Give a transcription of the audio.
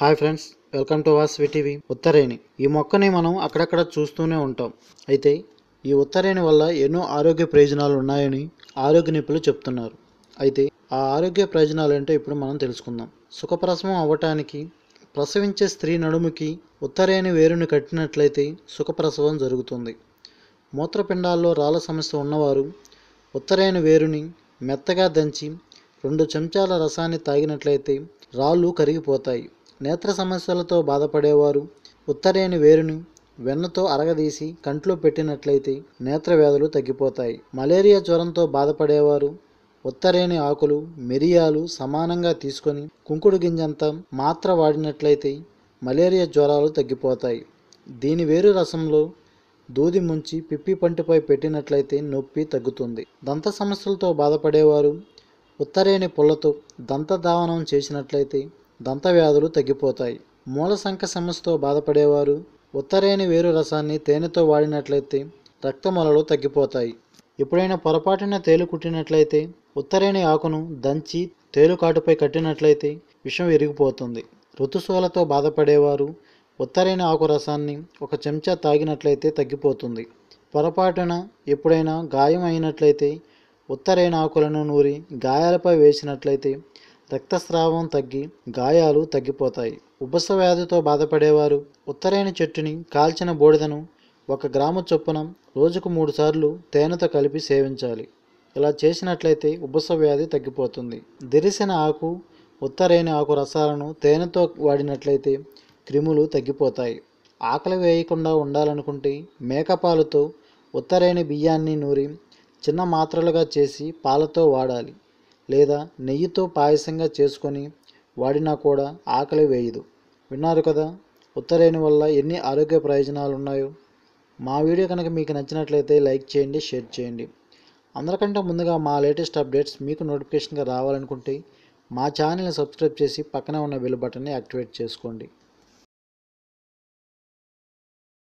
hi friends welcome to వాస్ విటీవీ ఉత్తరేణి ఈ మొక్కని మనం అక్కడక్కడ చూస్తూనే ఉంటాం అయితే ఈ ఉత్తరేణి వల్ల ఎన్నో ఆరోగ్య ప్రయోజనాలు ఉన్నాయని ఆరోగ్య నిపుణులు చెప్తున్నారు అయితే ఆ ఆరోగ్య ప్రయోజనాలు ఏంటో ఇప్పుడు మనం తెలుసుకుందాం సుఖప్రసవం అవ్వటానికి ప్రసవించే స్త్రీ నడుముకి ఉత్తరేణి వేరుని కట్టినట్లయితే సుఖప్రసవం జరుగుతుంది మూత్రపిండాల్లో రాళ్ళ సమస్య ఉన్నవారు ఉత్తరేణి వేరుని మెత్తగా దంచి రెండు చెంచాల రసాన్ని తాగినట్లయితే రాళ్ళు కరిగిపోతాయి నేత్ర సమస్యలతో బాధపడేవారు ఉత్తరేని వేరుని వెన్నతో అరగదీసి కంట్లో పెట్టినట్లయితే నేత్ర వ్యాధులు తగ్గిపోతాయి మలేరియా జ్వరంతో బాధపడేవారు ఉత్తరేని ఆకులు మిరియాలు సమానంగా తీసుకొని కుంకుడు గింజంతా మాత్ర వాడినట్లయితే మలేరియా జ్వరాలు తగ్గిపోతాయి దీని వేరు రసంలో దూది ముంచి పిప్పి పంటిపై పెట్టినట్లయితే నొప్పి తగ్గుతుంది దంత సమస్యలతో బాధపడేవారు ఉత్తరేని పుల్లతో దంత దావనం చేసినట్లయితే దంతవ్యాధులు తగ్గిపోతాయి మూల సంఖ సమస్యతో బాధపడేవారు ఉత్తరేని వేరు రసాన్ని తేనెతో వాడినట్లయితే రక్తమలలు తగ్గిపోతాయి ఎప్పుడైనా పొరపాటున తేలు కుట్టినట్లయితే ఉత్తరేణి ఆకును దంచి తేలు కాటుపై కట్టినట్లయితే విషం విరిగిపోతుంది ఋతుశూలతో బాధపడేవారు ఉత్తరేణి ఆకు రసాన్ని ఒక చెంచా తాగినట్లయితే తగ్గిపోతుంది పొరపాటున ఎప్పుడైనా గాయం అయినట్లయితే ఉత్తరేణి ఆకులను నూరి గాయాలపై వేసినట్లయితే రక్తస్రావం తగ్గి గాయాలు తగ్గిపోతాయి ఉబ్బస వ్యాధితో బాధపడేవారు ఉత్తరైన చెట్టుని కాల్చిన బూడిదను ఒక గ్రాము చొప్పున రోజుకు మూడు సార్లు తేనెతో కలిపి సేవించాలి ఇలా చేసినట్లయితే ఉబ్బస వ్యాధి తగ్గిపోతుంది దిరిసిన ఆకు ఉత్తరైన ఆకు రసాలను తేనెతో వాడినట్లయితే క్రిములు తగ్గిపోతాయి ఆకలి వేయకుండా ఉండాలనుకుంటే మేకపాలతో ఉత్తరైన బియ్యాన్ని నూరి చిన్న మాత్రలుగా చేసి పాలతో వాడాలి లేదా నెయ్యితో పాయసంగా చేసుకొని వాడినా కూడా ఆకలి వేయదు విన్నారు కదా ఉత్తరేణి వల్ల ఎన్ని ఆరోగ్య ప్రయోజనాలు ఉన్నాయో మా వీడియో కనుక మీకు నచ్చినట్లయితే లైక్ చేయండి షేర్ చేయండి అందరికంటే ముందుగా మా లేటెస్ట్ అప్డేట్స్ మీకు నోటిఫికేషన్గా రావాలనుకుంటే మా ఛానల్ని సబ్స్క్రైబ్ చేసి పక్కన ఉన్న బెల్ బటన్ని యాక్టివేట్ చేసుకోండి